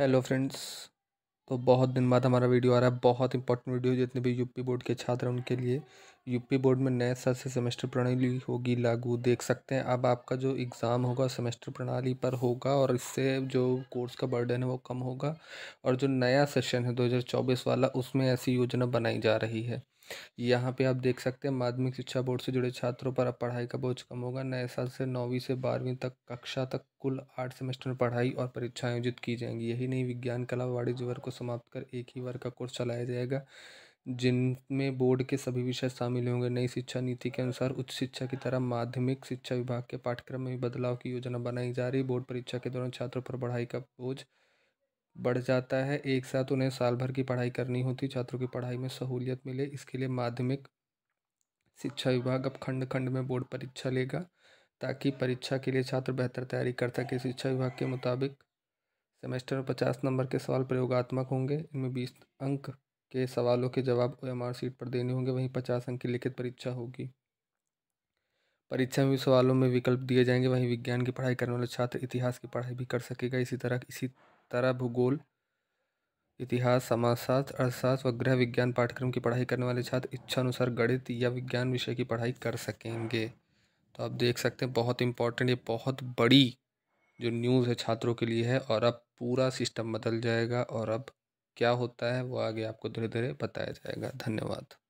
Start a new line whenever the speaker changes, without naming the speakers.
hello friends तो बहुत दिन बाद हमारा वीडियो आ रहा है बहुत इंपॉर्टेंट वीडियो जितने भी यूपी बोर्ड के छात्र हैं उनके लिए यूपी बोर्ड में नए साल से सेमेस्टर प्रणाली होगी लागू देख सकते हैं अब आपका जो एग्ज़ाम होगा सेमेस्टर प्रणाली पर होगा और इससे जो कोर्स का बर्डन है वो कम होगा और जो नया सेशन है दो वाला उसमें ऐसी योजना बनाई जा रही है यहाँ पे आप देख सकते हैं माध्यमिक शिक्षा बोर्ड से जुड़े छात्रों पर अब पढ़ाई का बोझ कम होगा नए साल से नौवीं से बारहवीं तक कक्षा तक कुल आठ सेमेस्टर में पढ़ाई और परीक्षाएं आयोजित की जाएंगी यही नहीं विज्ञान कला वाणिज्य वर्ग को समाप्त कर एक ही वर्ग का कोर्स चलाया जाएगा जिनमें बोर्ड के सभी विषय शामिल होंगे नई शिक्षा नीति के अनुसार उच्च शिक्षा की तरह माध्यमिक शिक्षा विभाग के पाठ्यक्रम में बदलाव की योजना बनाई जा रही बोर्ड परीक्षा के दौरान छात्रों पर पढ़ाई का बोझ बढ़ जाता है एक साथ उन्हें साल भर की पढ़ाई करनी होती छात्रों की पढ़ाई में सहूलियत मिले इसके लिए माध्यमिक शिक्षा विभाग अब खंड खंड में बोर्ड परीक्षा लेगा ताकि परीक्षा के लिए छात्र बेहतर तैयारी कर सके शिक्षा विभाग के मुताबिक सेमेस्टर में पचास नंबर के सवाल प्रयोगात्मक होंगे इनमें बीस अंक के सवालों के जवाब ओ सीट पर देने होंगे वहीं पचास अंक की लिखित परीक्षा होगी परीक्षा में भी सवालों में विकल्प दिए जाएंगे वहीं विज्ञान की पढ़ाई करने वाले छात्र इतिहास की पढ़ाई भी कर सकेगा इसी तरह इसी तारा भूगोल इतिहास समाजशास्त्र अर्थशास्त्र व गृह विज्ञान पाठ्यक्रम की पढ़ाई करने वाले छात्र इच्छा अनुसार गणित या विज्ञान विषय की पढ़ाई कर सकेंगे तो आप देख सकते हैं बहुत इंपॉर्टेंट ये बहुत बड़ी जो न्यूज़ है छात्रों के लिए है और अब पूरा सिस्टम बदल जाएगा और अब क्या होता है वो आगे आपको धीरे धीरे बताया जाएगा धन्यवाद